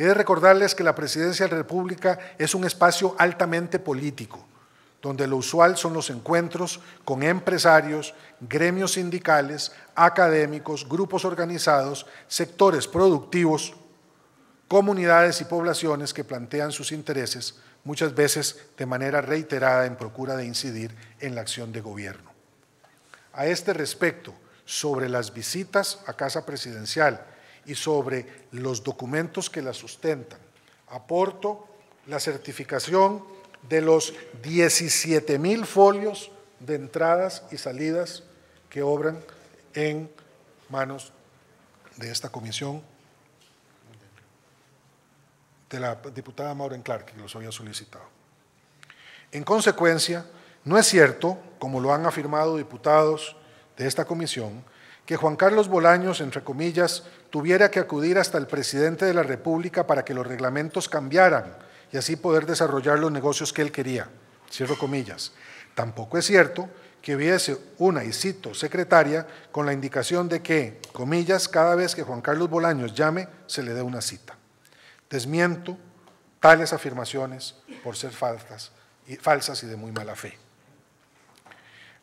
He de recordarles que la presidencia de la República es un espacio altamente político, donde lo usual son los encuentros con empresarios, gremios sindicales, académicos, grupos organizados, sectores productivos, comunidades y poblaciones que plantean sus intereses, muchas veces de manera reiterada en procura de incidir en la acción de gobierno. A este respecto, sobre las visitas a Casa Presidencial y sobre los documentos que la sustentan. Aporto la certificación de los 17 mil folios de entradas y salidas que obran en manos de esta comisión de la diputada Maureen Clark, que los había solicitado. En consecuencia, no es cierto, como lo han afirmado diputados de esta comisión, que Juan Carlos Bolaños, entre comillas, tuviera que acudir hasta el presidente de la República para que los reglamentos cambiaran y así poder desarrollar los negocios que él quería. Cierro comillas. Tampoco es cierto que hubiese una, y cito, secretaria con la indicación de que, comillas, cada vez que Juan Carlos Bolaños llame, se le dé una cita. Desmiento tales afirmaciones por ser falsas y, falsas y de muy mala fe.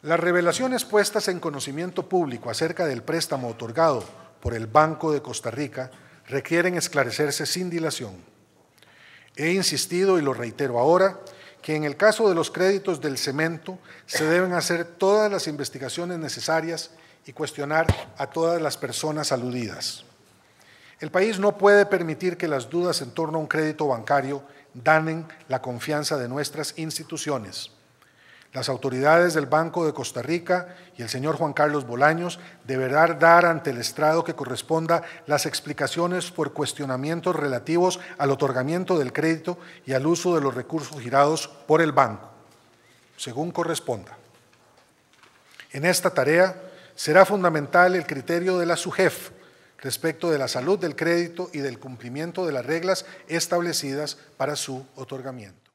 Las revelaciones puestas en conocimiento público acerca del préstamo otorgado por el Banco de Costa Rica requieren esclarecerse sin dilación. He insistido y lo reitero ahora que en el caso de los créditos del cemento se deben hacer todas las investigaciones necesarias y cuestionar a todas las personas aludidas. El país no puede permitir que las dudas en torno a un crédito bancario danen la confianza de nuestras instituciones. Las autoridades del Banco de Costa Rica y el señor Juan Carlos Bolaños deberán dar ante el estrado que corresponda las explicaciones por cuestionamientos relativos al otorgamiento del crédito y al uso de los recursos girados por el banco, según corresponda. En esta tarea será fundamental el criterio de la SUGEF respecto de la salud del crédito y del cumplimiento de las reglas establecidas para su otorgamiento.